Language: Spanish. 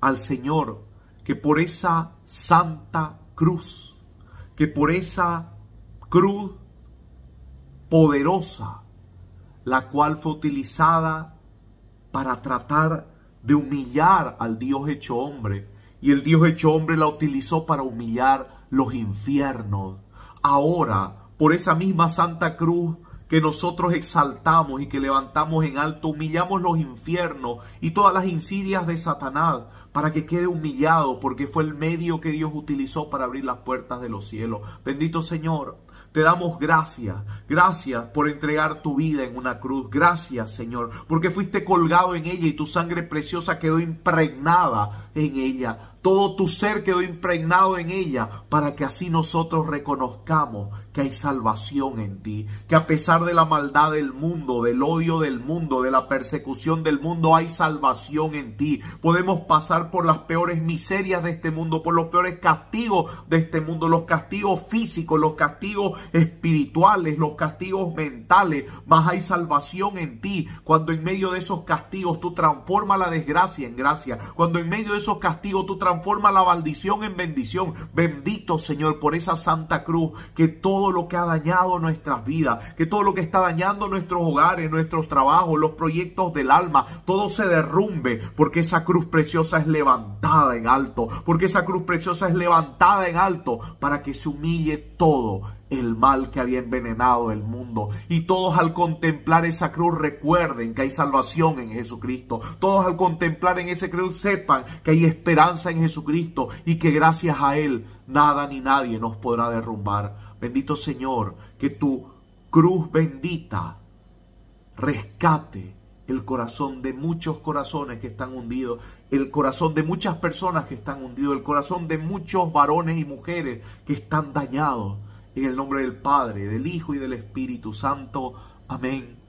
al Señor que por esa santa cruz, que por esa cruz poderosa, la cual fue utilizada para tratar de humillar al Dios hecho hombre. Y el Dios hecho hombre la utilizó para humillar los infiernos. Ahora, por esa misma Santa Cruz, que nosotros exaltamos y que levantamos en alto, humillamos los infiernos y todas las insidias de Satanás para que quede humillado, porque fue el medio que Dios utilizó para abrir las puertas de los cielos. Bendito Señor, te damos gracias, gracias por entregar tu vida en una cruz, gracias Señor, porque fuiste colgado en ella y tu sangre preciosa quedó impregnada en ella, todo tu ser quedó impregnado en ella, para que así nosotros reconozcamos que hay salvación en ti, que a pesar de la maldad del mundo, del odio del mundo, de la persecución del mundo, hay salvación en ti. Podemos pasar por las peores miserias de este mundo, por los peores castigos de este mundo, los castigos físicos, los castigos espirituales, los castigos mentales, mas hay salvación en ti. Cuando en medio de esos castigos tú transformas la desgracia en gracia, cuando en medio de esos castigos tú transformas la maldición en bendición. Bendito Señor por esa santa cruz, que todo lo que ha dañado nuestras vidas, que todo que está dañando nuestros hogares, nuestros trabajos, los proyectos del alma, todo se derrumbe, porque esa cruz preciosa es levantada en alto, porque esa cruz preciosa es levantada en alto para que se humille todo el mal que había envenenado el mundo. Y todos al contemplar esa cruz recuerden que hay salvación en Jesucristo. Todos al contemplar en esa cruz sepan que hay esperanza en Jesucristo y que gracias a Él nada ni nadie nos podrá derrumbar. Bendito Señor, que tú Cruz bendita, rescate el corazón de muchos corazones que están hundidos, el corazón de muchas personas que están hundidos, el corazón de muchos varones y mujeres que están dañados. En el nombre del Padre, del Hijo y del Espíritu Santo. Amén